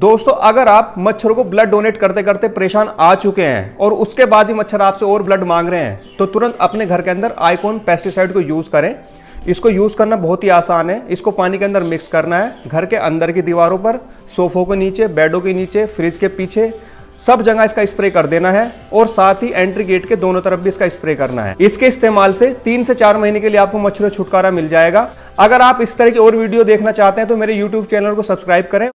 दोस्तों अगर आप मच्छरों को ब्लड डोनेट करते करते परेशान आ चुके हैं और उसके बाद ही मच्छर आपसे और ब्लड मांग रहे हैं तो तुरंत अपने घर के अंदर आइकोन पेस्टिसाइड को यूज़ करें इसको यूज़ करना बहुत ही आसान है इसको पानी के अंदर मिक्स करना है घर के अंदर की दीवारों पर सोफों के नीचे बेडों के नीचे फ्रिज के पीछे सब जगह इसका स्प्रे कर देना है और साथ ही एंट्री गेट के दोनों तरफ भी इसका स्प्रे करना है इसके इस्तेमाल से तीन से चार महीने के लिए आपको मच्छरों छुटकारा मिल जाएगा अगर आप इस तरह की और वीडियो देखना चाहते हैं तो मेरे यूट्यूब चैनल को सब्सक्राइब करें